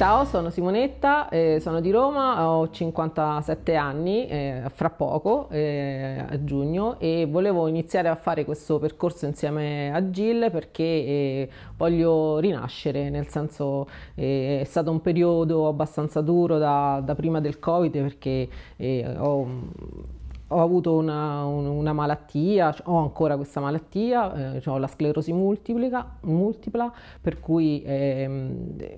Ciao, sono Simonetta, eh, sono di Roma, ho 57 anni, eh, fra poco, eh, a giugno, e volevo iniziare a fare questo percorso insieme a Gil perché eh, voglio rinascere, nel senso eh, è stato un periodo abbastanza duro da, da prima del Covid perché eh, ho ho avuto una, una, malattia, ho ancora questa malattia, eh, ho la sclerosi multipla, multipla per cui eh,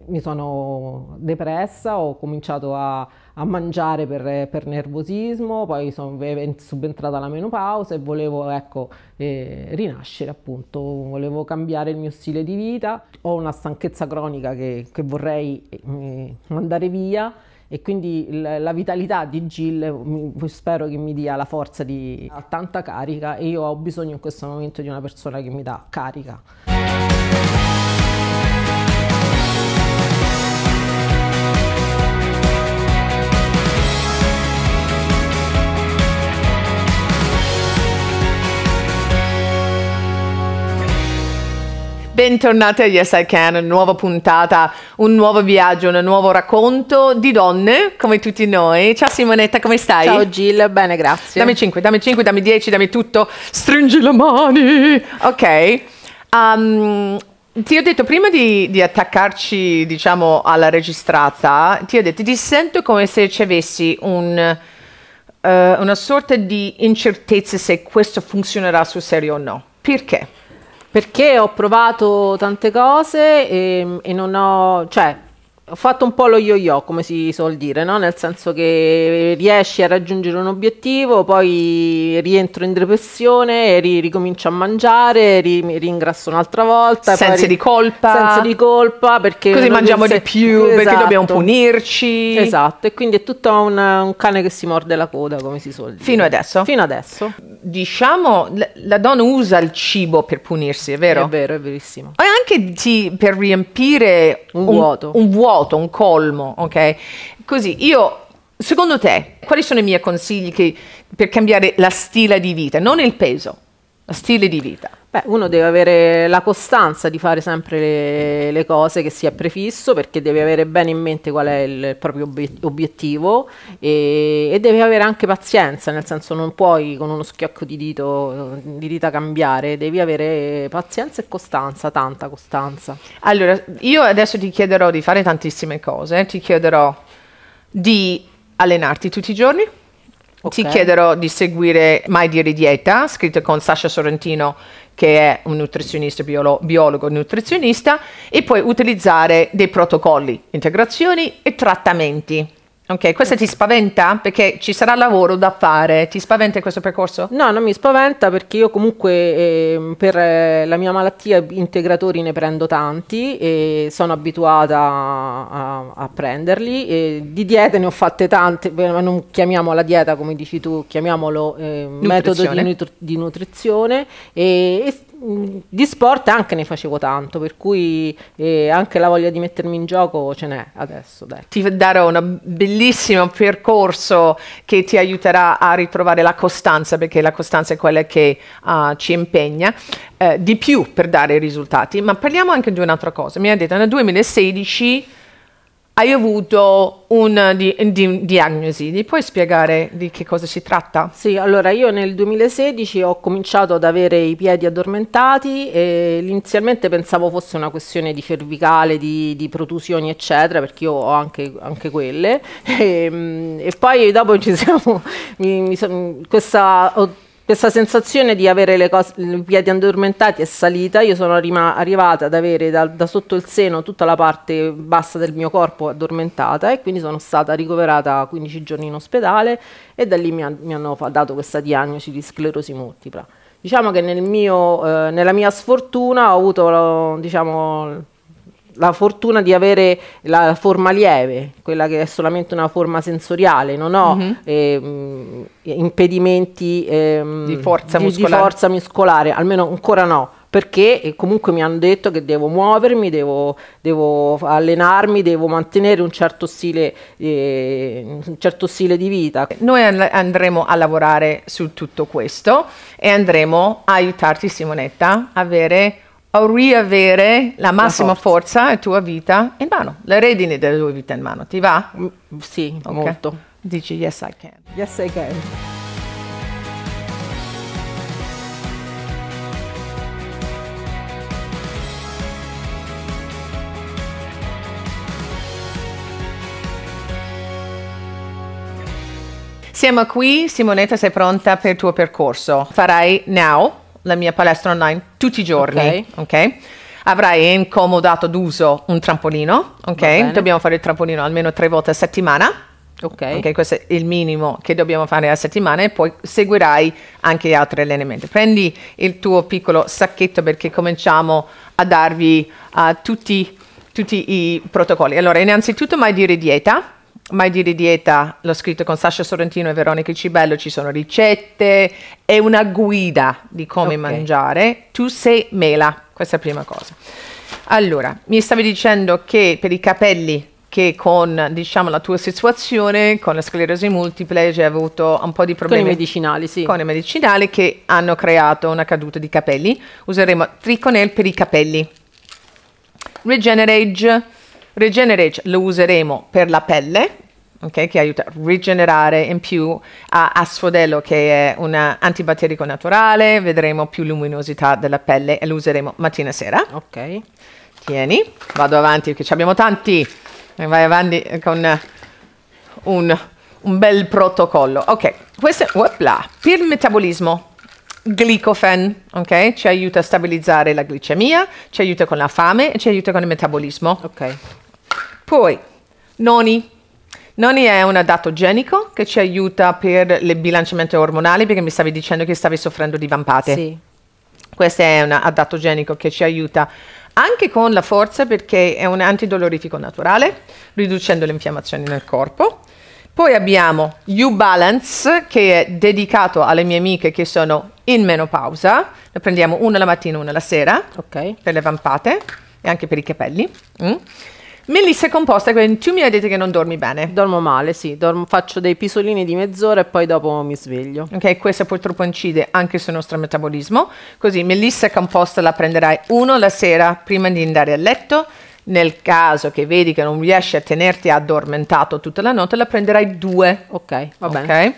mi sono depressa, ho cominciato a, a mangiare per, per, nervosismo, poi sono subentrata la menopausa e volevo ecco, eh, rinascere appunto, volevo cambiare il mio stile di vita, ho una stanchezza cronica che, che vorrei eh, mandare via e quindi la vitalità di Gill spero che mi dia la forza di tanta carica e io ho bisogno in questo momento di una persona che mi dà carica. Bentornati a Yes I Can, nuova puntata, un nuovo viaggio, un nuovo racconto di donne come tutti noi. Ciao Simonetta, come stai? Ciao Gil, bene, grazie. Dammi 5, dammi 5, dammi 10, dammi tutto. Stringi le mani. Ok. Um, ti ho detto prima di, di, attaccarci, diciamo, alla registrata, ti ho detto ti sento come se ci avessi un, uh, una sorta di incertezza se questo funzionerà sul serio o no. Perché? Perché ho provato tante cose e, ehm, e non ho... Cioè, ho fatto un po' lo yo-yo, come si suol dire, no? nel senso che riesci a raggiungere un obiettivo, poi rientro in depressione, ri- ricomincio a mangiare, ri- ringrasso un'altra volta. Senza ri- di colpa. Senza di colpa perché... Così mangiamo di più, esatto. perché dobbiamo punirci. Esatto, e quindi è tutto un, un, cane che si morde la coda, come si suol dire. Fino adesso? Fino adesso. Diciamo, la, la donna usa il cibo per punirsi, è vero? È vero, è verissimo. E anche di, per riempire un, un vuoto. Un vuoto vuoto, un colmo, ok? Così, io, secondo te, quali sono i miei consigli che, per cambiare la stile di vita, non il peso, la stile di vita? Beh, uno deve avere la costanza di fare sempre le, le, cose che si è prefisso perché deve avere bene in mente qual è il proprio obiettivo e, e deve avere anche pazienza, nel senso non puoi con uno schiocco di, dito, di dita cambiare, devi avere pazienza e costanza, tanta costanza. Allora, io adesso ti chiederò di fare tantissime cose, ti chiederò di allenarti tutti i giorni Okay. Ti chiederò di seguire Mai Dire Dieta, scritto con Sasha Sorrentino, che è un nutrizionista, biolo- biologo nutrizionista, e puoi utilizzare dei protocolli, integrazioni e trattamenti Ok, questa ti spaventa? Perché ci sarà lavoro da fare. Ti spaventa questo percorso? No, non mi spaventa perché io comunque ehm, eh, per la mia malattia integratori ne prendo tanti e sono abituata a, a prenderli. E di diete ne ho fatte tante, ma non chiamiamola dieta come dici tu, chiamiamolo eh, metodo di, nutri- di nutrizione. E, e Mm, di sport anche ne facevo tanto, per cui eh, anche la voglia di mettermi in gioco ce n'è adesso. Dai. Ti darò un bellissimo percorso che ti aiuterà a ritrovare la costanza, perché la costanza è quella che uh, ci impegna eh, di più per dare risultati. Ma parliamo anche di un'altra cosa. Mi ha detto nel 2016 hai avuto una di, di, diagnosi, mi puoi spiegare di che cosa si tratta? Sì, allora io nel 2016 ho cominciato ad avere i piedi addormentati e inizialmente pensavo fosse una questione di cervicale, di, di protusioni eccetera, perché io ho anche, anche quelle e, mm, e, poi dopo ci siamo, mi, mi, questa... Ho, questa sensazione di avere le cose, i piedi addormentati è salita, io sono rima, arrivata ad avere da, da, sotto il seno tutta la parte bassa del mio corpo addormentata e quindi sono stata ricoverata 15 giorni in ospedale e da lì mi, ha, mi hanno dato questa diagnosi di sclerosi multipla. Diciamo che nel mio, eh, nella mia sfortuna ho avuto diciamo, la fortuna di avere la forma lieve, quella che è solamente una forma sensoriale, non ho mm-hmm. eh, impedimenti ehm, di, forza di, di, forza muscolare, almeno ancora no. Perché comunque mi hanno detto che devo muovermi, devo, devo allenarmi, devo mantenere un certo, stile, eh, un certo stile di vita. Noi andremo a lavorare su tutto questo e andremo a aiutarti, Simonetta, a avere riavere la massima la forza. forza e tua vita in mano, le redini delle tue vite in mano, ti va? Mm, sì, okay. molto. Dici yes I can. Yes I can. Siamo qui, Simonetta, sei pronta per il tuo percorso. Farai now la mia palestra online tutti i giorni, ok? okay? Avrai incomodato d'uso un trampolino, ok? Dobbiamo fare il trampolino almeno tre volte a settimana. Okay. ok, questo è il minimo che dobbiamo fare a settimana e poi seguirai anche altri allenamenti. Prendi il tuo piccolo sacchetto perché cominciamo a darvi uh, tutti, tutti i protocolli. Allora, innanzitutto mai dire dieta, Mai dire dieta, l'ho scritto con Sasha Sorrentino e Veronica Cibello, ci sono ricette e una guida di come okay. mangiare. Tu sei mela, questa è la prima cosa. Allora, mi stavi dicendo che per i capelli che con diciamo, la tua situazione, con la sclerosi multiple, hai avuto un po' di problemi. Con i medicinali, sì. Con i medicinali che hanno creato una caduta di capelli. Useremo Triconel per i capelli. Regenerage Regenerate lo useremo per la pelle, okay, che aiuta a rigenerare in più uh, asfodello che è un antibatterico naturale, vedremo più luminosità della pelle e lo useremo mattina e sera. Ok. Tieni, vado avanti perché ci abbiamo tanti. Vai avanti con un, un bel protocollo. Ok, questo è opla, per il metabolismo. Glicofen, ok? Ci aiuta a stabilizzare la glicemia, ci aiuta con la fame e ci aiuta con il metabolismo. Ok. Poi, noni. Noni è un adattogenico che ci aiuta per il bilanciamento ormonale perché mi stavi dicendo che stavi soffrendo di vampate. Sì. Questo è un adattogenico che ci aiuta anche con la forza perché è un antidolorifico naturale, riducendo le infiammazioni nel corpo. Poi abbiamo U-Balance che è dedicato alle mie amiche che sono in menopausa, ne prendiamo una la mattina e una la sera okay. per le vampate e anche per i capelli. Mm. Melissa composta con tu mi hai detto che non dormi bene. Dormo male, sì, dormo, faccio dei pisolini di mezz'ora e poi dopo mi sveglio. Ok, questo purtroppo incide anche sul nostro metabolismo. Così Melissa composta la prenderai uno la sera prima di andare a letto. Nel caso che vedi che non riesci a tenerti addormentato tutta la notte, la prenderai due. Ok, va bene. Okay.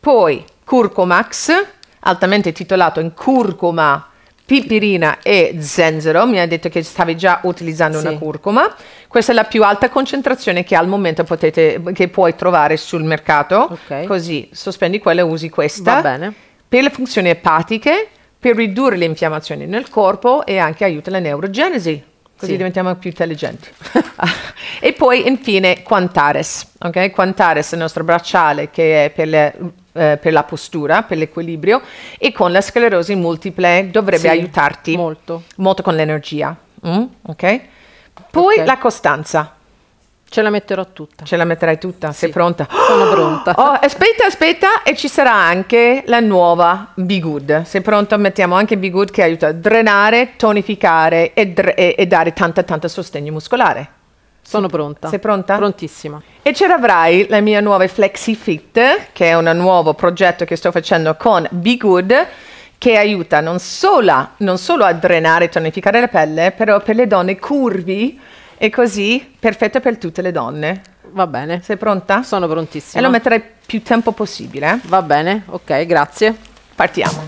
Poi Curcomax, altamente titolato in curcuma pipirina e zenzero, mi ha detto che stavi già utilizzando sì. una curcuma, questa è la più alta concentrazione che al momento potete, che puoi trovare sul mercato, okay. così sospendi quella e usi questa. Va bene. Per le funzioni epatiche, per ridurre le infiammazioni nel corpo e anche aiuta la neurogenesi, così sì. diventiamo più intelligenti. e poi infine Quantares, ok? Quantares è il nostro bracciale che è per le eh, per la postura, per l'equilibrio e con la sclerosi multiple dovrebbe sì, aiutarti molto. molto con l'energia. Mm? Ok? Poi okay. la costanza. Ce la metterò tutta. Ce la metterai tutta? Sì. Sei pronta? Sono pronta. Oh, aspetta, aspetta, e ci sarà anche la nuova Be Good. Sei pronta? Mettiamo anche Be Good che aiuta a drenare, tonificare e, dre- e dare tanta, tanta sostegno muscolare. Sono pronta. Sei pronta? Prontissima. E ce l'avrai la mia nuova Flexi Fit, che è un nuovo progetto che sto facendo con Be Good, che aiuta non solo, non solo a drenare e tonificare la pelle, però per le donne curvi e così perfetta per tutte le donne. Va bene. Sei pronta? Sono prontissima. E lo metterai più tempo possibile. Eh? Va bene, ok, grazie. Partiamo.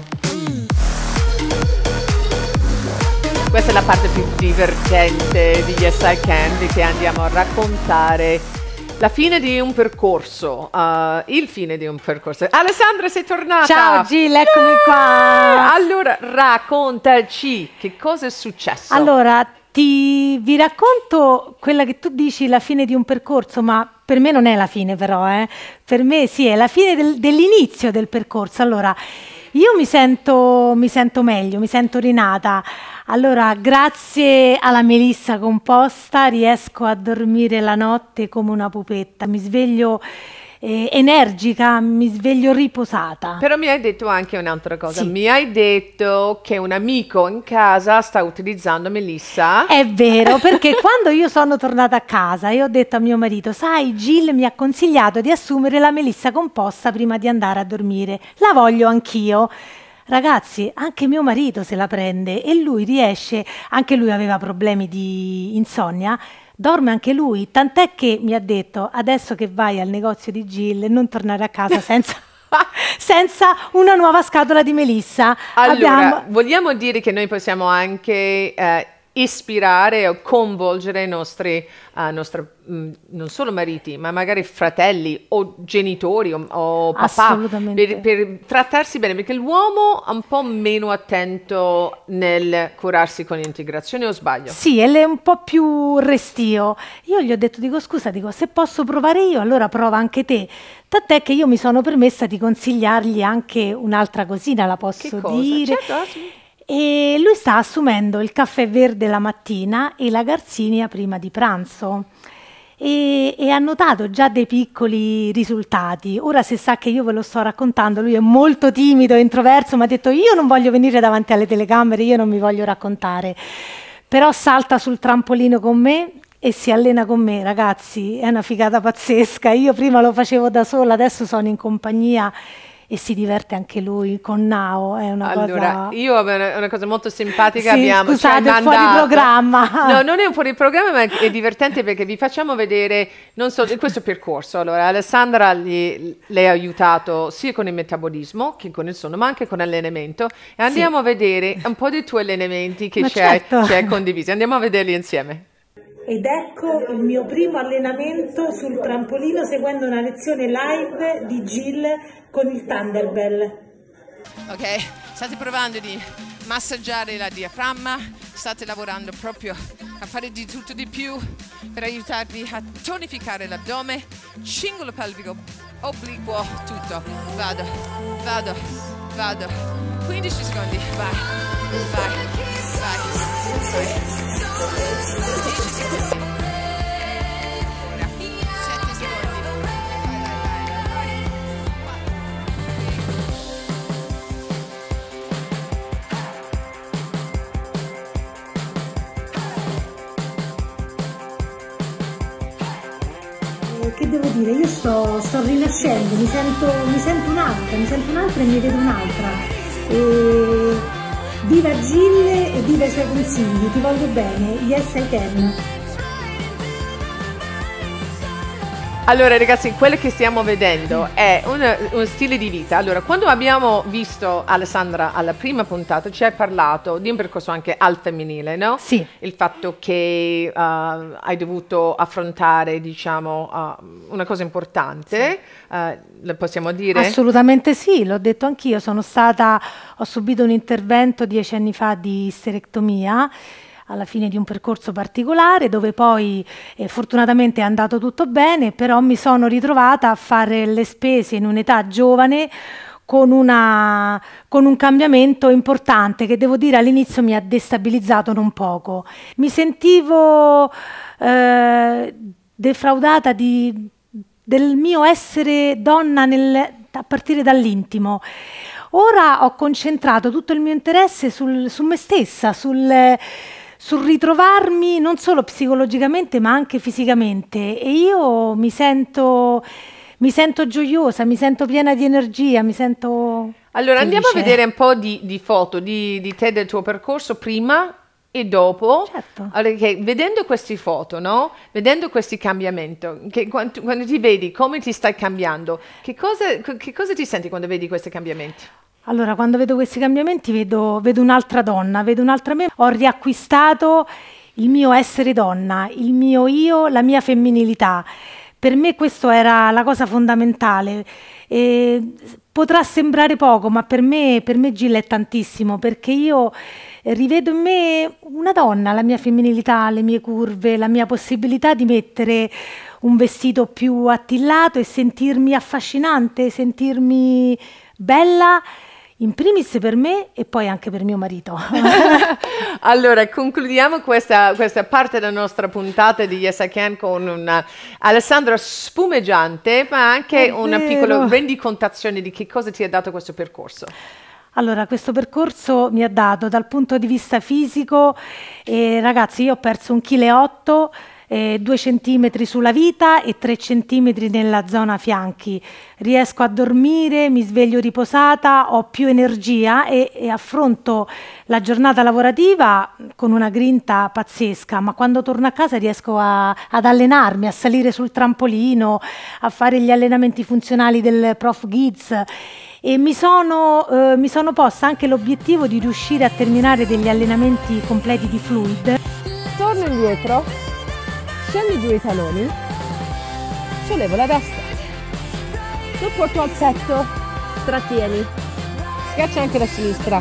Questa è la parte più divertente di Yes I Can, che andiamo a raccontare la fine di un percorso, uh, il fine di un percorso. Alessandra sei tornata! Ciao Gil, eccomi yeah! qua! Ah! Allora raccontaci che cosa è successo. Allora ti, vi racconto quella che tu dici la fine di un percorso, ma per me non è la fine però, eh. per me sì, è la fine del, dell'inizio del percorso. Allora, io mi sento, mi sento meglio, mi sento rinata. Allora, grazie alla melissa composta riesco a dormire la notte come una pupetta. Mi sveglio eh, energica, mi sveglio riposata. Però mi hai detto anche un'altra cosa, sì. mi hai detto che un amico in casa sta utilizzando Melissa. È vero, perché quando io sono tornata a casa e ho detto a mio marito, sai Jill mi ha consigliato di assumere la Melissa composta prima di andare a dormire, la voglio anch'io. Ragazzi, anche mio marito se la prende e lui riesce, anche lui aveva problemi di insonnia, dorme anche lui, tant'è che mi ha detto adesso che vai al negozio di Jill non tornare a casa senza... senza una nuova scatola di Melissa. Allora, Abbiamo... vogliamo dire che noi possiamo anche eh, ispirare o coinvolgere i nostri, uh, eh, nostri mh, mm, non solo mariti, ma magari fratelli o genitori o, o papà per, per, trattarsi bene, perché l'uomo è un po' meno attento nel curarsi con l'integrazione o sbaglio? Sì, e è un po' più restio. Io gli ho detto, dico scusa, dico se posso provare io, allora prova anche te. Tant'è che io mi sono permessa di consigliargli anche un'altra cosina, la posso dire. Certo, ah, sì e lui sta assumendo il caffè verde la mattina e la garzinia prima di pranzo. E, e, ha notato già dei piccoli risultati. Ora se sa che io ve lo sto raccontando, lui è molto timido, introverso, ma ha detto io non voglio venire davanti alle telecamere, io non mi voglio raccontare. Però salta sul trampolino con me e si allena con me, ragazzi, è una figata pazzesca. Io prima lo facevo da sola, adesso sono in compagnia e si diverte anche lui con Nao, è una allora, cosa... io è una cosa molto simpatica, sì, abbiamo... Cioè, scusate, cioè, è fuori programma. No, non è un fuori programma, ma è divertente perché vi facciamo vedere, non so, questo percorso. Allora, Alessandra gli, le ha aiutato sia con il metabolismo che con il sonno, ma anche con l'allenamento. E andiamo sì. a vedere un po' dei tuoi allenamenti che ci certo. condiviso. Andiamo a vederli insieme. Ed ecco il mio primo allenamento sul trampolino seguendo una lezione live di Jill con il Thunderbell. Ok, state provando di massaggiare la diaframma, state lavorando proprio a fare di tutto di più per aiutarvi a tonificare l'addome, cingolo pelvico, obliquo, tutto. Vado, vado, vado. 15 secondi, vai, vai, vai. vai. Eh, che devo dire, io sto, sto rilascendo, mi sento, un'altra, mi sento un'altra un e mi vedo un'altra. E Viva Gille e viva i suoi consigli, ti voglio bene, yes I can. Allora ragazzi, quello che stiamo vedendo è un, un, stile di vita. Allora, quando abbiamo visto Alessandra alla prima puntata, ci hai parlato di un percorso anche al femminile, no? Sì. Il fatto che uh, hai dovuto affrontare, diciamo, uh, una cosa importante, sì. uh, possiamo dire? Assolutamente sì, l'ho detto anch'io. Sono stata, ho subito un intervento dieci anni fa di isterectomia alla fine di un percorso particolare dove poi eh, fortunatamente è andato tutto bene, però mi sono ritrovata a fare le spese in un'età giovane con, una, con, un cambiamento importante che devo dire all'inizio mi ha destabilizzato non poco. Mi sentivo eh, defraudata di, del mio essere donna nel, a partire dall'intimo. Ora ho concentrato tutto il mio interesse sul, su me stessa, sul sul ritrovarmi non solo psicologicamente ma anche fisicamente e io mi sento, mi sento gioiosa, mi sento piena di energia, mi sento... Allora felice. andiamo a vedere un po' di, di foto di, di te, del tuo percorso prima e dopo, certo. allora, che, vedendo queste foto, no? vedendo questi cambiamenti, che, quando, quando, ti vedi come ti stai cambiando, che cosa, che cosa ti senti quando vedi questi cambiamenti? Allora, quando vedo questi cambiamenti vedo, vedo un'altra donna, vedo un'altra me, ho riacquistato il mio essere donna, il mio io, la mia femminilità. Per me questa era la cosa fondamentale. E potrà sembrare poco, ma per me, per me Gilla è tantissimo, perché io rivedo in me una donna, la mia femminilità, le mie curve, la mia possibilità di mettere un vestito più attillato e sentirmi affascinante, sentirmi bella in primis per me e poi anche per mio marito. allora, concludiamo questa, questa, parte della nostra puntata di Yes I Can con una Alessandra spumeggiante, ma anche È una vero. piccola rendicontazione di che cosa ti ha dato questo percorso. Allora, questo percorso mi ha dato dal punto di vista fisico, eh, ragazzi, io ho perso un chile otto, eh, 2 cm sulla vita e 3 cm nella zona fianchi. Riesco a dormire, mi sveglio riposata, ho più energia e, e affronto la giornata lavorativa con una grinta pazzesca, ma quando torno a casa riesco a, ad allenarmi, a salire sul trampolino, a fare gli allenamenti funzionali del Prof Giz e mi sono, eh, mi sono posta anche l'obiettivo di riuscire a terminare degli allenamenti completi di fluid. Torno indietro Scendo giù i taloni, sollevo la destra, supporto porto al petto, trattieni, schiaccia anche la sinistra,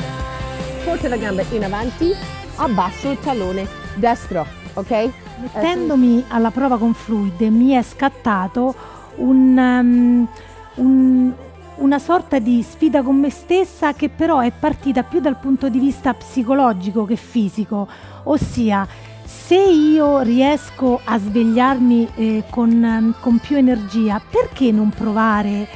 porta la gamba in avanti, abbasso il talone destro, ok? Mettendomi alla prova con Fluid mi è scattato un, um, un, una sorta di sfida con me stessa che però è partita più dal punto di vista psicologico che fisico, ossia se io riesco a svegliarmi eh, con, mm, con, più energia, perché non provare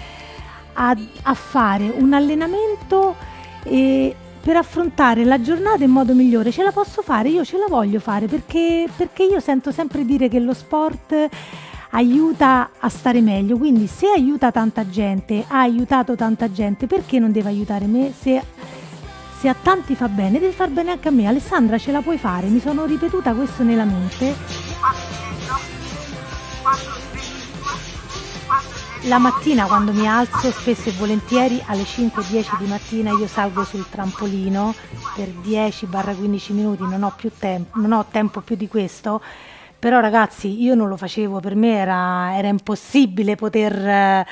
a, a fare un allenamento eh, per affrontare la giornata in modo migliore? Ce la posso fare, io ce la voglio fare perché, perché io sento sempre dire che lo sport aiuta a stare meglio, quindi se aiuta tanta gente, ha aiutato tanta gente, perché non deve aiutare me se se a tanti fa bene, devi far bene anche a me. Alessandra, ce la puoi fare, mi sono ripetuta questo nella mente. La mattina quando mi alzo, spesso e volentieri alle 5-10 di mattina io salgo sul trampolino per 10-15 minuti, non ho, più tempo, non ho tempo più di questo però ragazzi io non lo facevo per me era, era impossibile poter eh,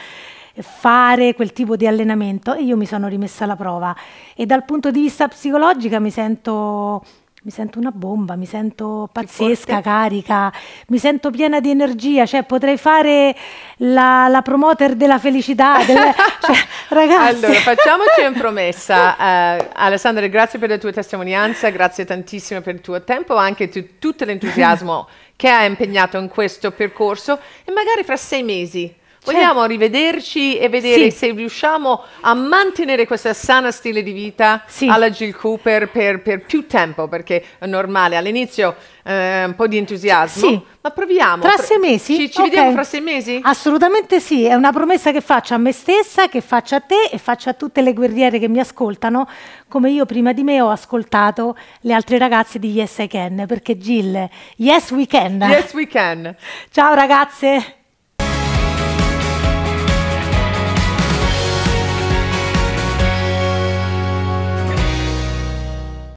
eh, fare quel tipo di allenamento e io mi sono rimessa alla prova e dal punto di vista psicologico mi sento mi sento una bomba, mi sento pazzesca, carica, mi sento piena di energia, cioè potrei fare la, la promoter della felicità. Delle, cioè, ragazzi. Allora, facciamoci una promessa. Uh, Alessandra, grazie per la tua testimonianza, grazie tantissimo per il tuo tempo, anche tu, tutto l'entusiasmo che hai impegnato in questo percorso e magari fra sei mesi Vogliamo certo. rivederci e vedere sì. se riusciamo a mantenere questo sano stile di vita sì. alla Jill Cooper per, per, più tempo, perché è normale all'inizio eh, un po' di entusiasmo. Sì. Ma proviamo. Tra sei mesi? Ci, ci okay. vediamo fra sei mesi? Assolutamente sì, è una promessa che faccio a me stessa, che faccio a te e faccio a tutte le guerriere che mi ascoltano, come io prima di me ho ascoltato le altre ragazze di Yes I Can, perché Jill, Yes We Can. Yes We Can. Ciao ragazze.